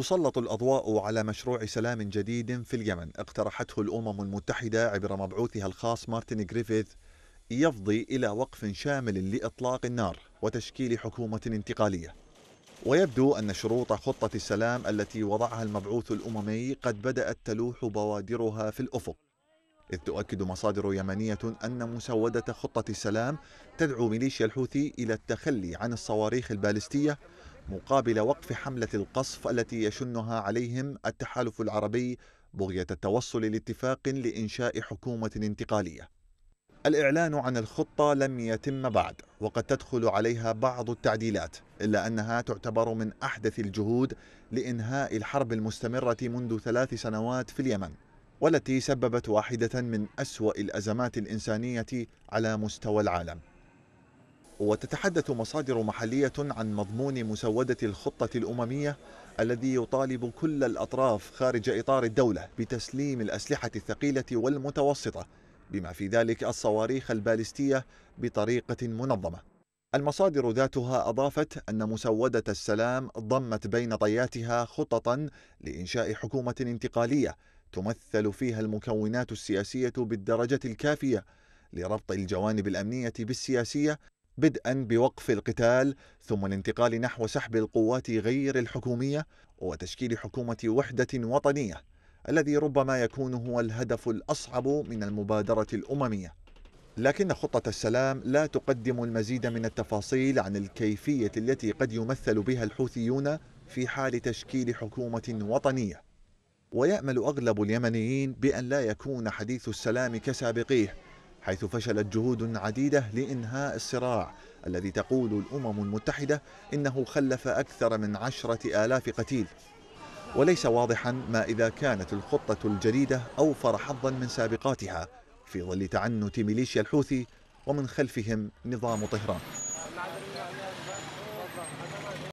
تسلط الأضواء على مشروع سلام جديد في اليمن اقترحته الأمم المتحدة عبر مبعوثها الخاص مارتن جريفيث يفضي إلى وقف شامل لإطلاق النار وتشكيل حكومة انتقالية ويبدو أن شروط خطة السلام التي وضعها المبعوث الأممي قد بدأت تلوح بوادرها في الأفق إذ تؤكد مصادر يمنية أن مسودة خطة السلام تدعو ميليشيا الحوثي إلى التخلي عن الصواريخ البالستية مقابل وقف حملة القصف التي يشنها عليهم التحالف العربي بغية التوصل لاتفاق لإنشاء حكومة انتقالية. الإعلان عن الخطة لم يتم بعد وقد تدخل عليها بعض التعديلات إلا أنها تعتبر من أحدث الجهود لإنهاء الحرب المستمرة منذ ثلاث سنوات في اليمن والتي سببت واحدة من أسوأ الأزمات الإنسانية على مستوى العالم وتتحدث مصادر محلية عن مضمون مسودة الخطة الأممية الذي يطالب كل الأطراف خارج إطار الدولة بتسليم الأسلحة الثقيلة والمتوسطة بما في ذلك الصواريخ البالستية بطريقة منظمة المصادر ذاتها أضافت أن مسودة السلام ضمت بين طياتها خططا لإنشاء حكومة انتقالية تمثل فيها المكونات السياسية بالدرجة الكافية لربط الجوانب الأمنية بالسياسية بدءا بوقف القتال ثم الانتقال نحو سحب القوات غير الحكومية وتشكيل حكومة وحدة وطنية الذي ربما يكون هو الهدف الأصعب من المبادرة الأممية لكن خطة السلام لا تقدم المزيد من التفاصيل عن الكيفية التي قد يمثل بها الحوثيون في حال تشكيل حكومة وطنية ويأمل أغلب اليمنيين بأن لا يكون حديث السلام كسابقيه حيث فشلت جهود عديدة لإنهاء الصراع الذي تقول الأمم المتحدة إنه خلف أكثر من عشرة آلاف قتيل وليس واضحا ما إذا كانت الخطة الجديدة أوفر حظا من سابقاتها في ظل تعنت ميليشيا الحوثي ومن خلفهم نظام طهران